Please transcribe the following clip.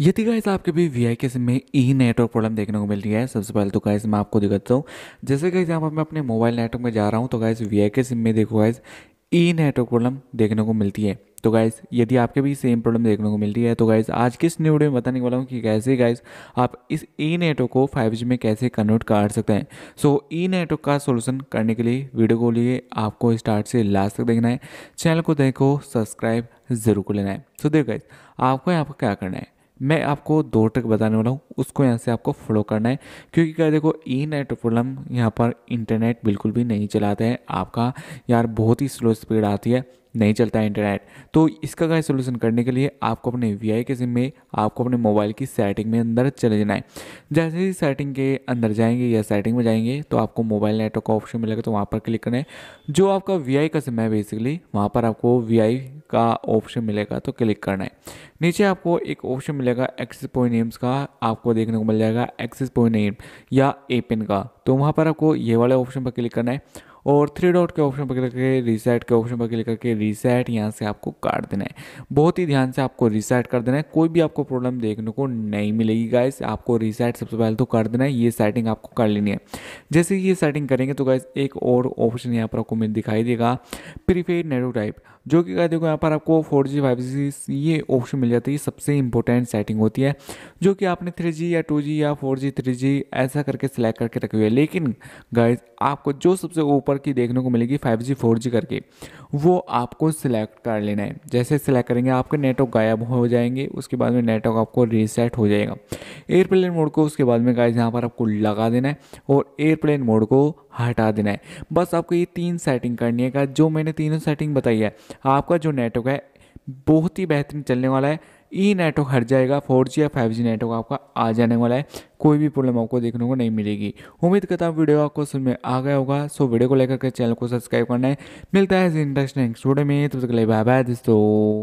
यदि गाइज़ आपके भी वी आई केस में ई नेटवर्क प्रॉब्लम देखने को मिल रही है सबसे पहले तो गाइज मैं आपको दिखाता हूँ जैसे गाइज यहाँ पर मैं अपने मोबाइल नेटवर्क में जा रहा हूँ तो गाइज़ वी आई के सिम में देखो गाइज ई नेटवर्क प्रॉब्लम देखने को मिलती है तो गाइज यदि आपके भी सेम प्रॉब्लम देखने को मिलती है तो गाइज आज किस न्यू वीडियो में बताने वाला हूँ कि कैसे गाइज आप इस ई नेटवर्क को फाइव में कैसे कन्वर्ट कर सकते हैं सो ई नेटवर्क का सोल्यूशन करने के लिए वीडियो को लिए आपको स्टार्ट से लास्ट तक देखना है चैनल को देखो सब्सक्राइब जरूर कर लेना है सो देखो गाइज आपको यहाँ पर क्या करना है मैं आपको दो ट्रिक बताने वाला हूँ उसको यहाँ से आपको फॉलो करना है क्योंकि क्या देखो ई e प्रॉब्लम यहाँ पर इंटरनेट बिल्कुल भी नहीं चलाते हैं आपका यार बहुत ही स्लो स्पीड आती है नहीं चलता है इंटरनेट तो इसका क्या सोल्यूशन करने के लिए आपको अपने वी आई के सिम में आपको अपने मोबाइल की सेटिंग में अंदर चले जाना है जैसे ही सेटिंग के अंदर जाएंगे या सेटिंग में जाएंगे तो आपको मोबाइल नेटवर्क का ऑप्शन मिलेगा तो वहाँ पर क्लिक करना है जो आपका वी आई का सिम है बेसिकली वहाँ पर आपको वी आई का ऑप्शन मिलेगा तो क्लिक करना है नीचे आपको एक ऑप्शन मिलेगा एक्सेस पॉइंट नेम्स का आपको देखने को मिल जाएगा एक्सेस पॉइंट नेम या ए पिन का तो वहाँ पर आपको ये वाले ऑप्शन पर क्लिक करना है और थ्री डॉट के ऑप्शन पर क्लिक करके रीसेट के ऑप्शन पर क्लिक करके रीसेट यहाँ से आपको काट देना है बहुत ही ध्यान से आपको रीसेट कर देना है कोई भी आपको प्रॉब्लम देखने को नहीं मिलेगी गाइस आपको रीसेट सबसे पहले तो कर देना है ये सेटिंग आपको कर लेनी है जैसे ये सेटिंग करेंगे तो गाइस एक और ऑप्शन यहाँ पर आपको मिल दिखाई देगा प्रीपेड नेटवर्क टाइप जो कि कहते देखो यहाँ पर आपको फोर जी फाइव जी ये ऑप्शन मिल जाता है सबसे इंपॉर्टेंट सेटिंग होती है जो कि आपने थ्री जी या टू जी या फोर जी थ्री जी ऐसा करके सिलेक्ट करके रखी हुई है लेकिन गाइज आपको जो सबसे ऊपर नेटवर्क की देखने को मिलेगी फाइव जी फोर जी करके वो आपको सिलेक्ट कर लेना है जैसे सिलेक्ट करेंगे आपके नेटवर्क गायब हो जाएंगे उसके बाद में नेटवर्क आपको रीसेट हो जाएगा एयरप्लेन मोड को उसके बाद में गाइज यहाँ पर आपको लगा देना है और एयरप्लेन मोड को हटा देना है बस आपको ये तीन सेटिंग करनी है का जो मैंने तीनों सेटिंग बताई है आपका जो नेटवर्क है बहुत ही बेहतरीन चलने वाला है ई नेटवर्क हट जाएगा फोर जी या फाइव जी नेटवर्क आपका आ जाने वाला है कोई भी प्रॉब्लम आपको देखने को नहीं मिलेगी उम्मीद करता हूँ वीडियो आपको समझ में आ गया होगा सो वीडियो को लेकर के चैनल को सब्सक्राइब करना है मिलता है इंटरेस्टिंग स्टूडियो में तो बाय बाय दोस्तों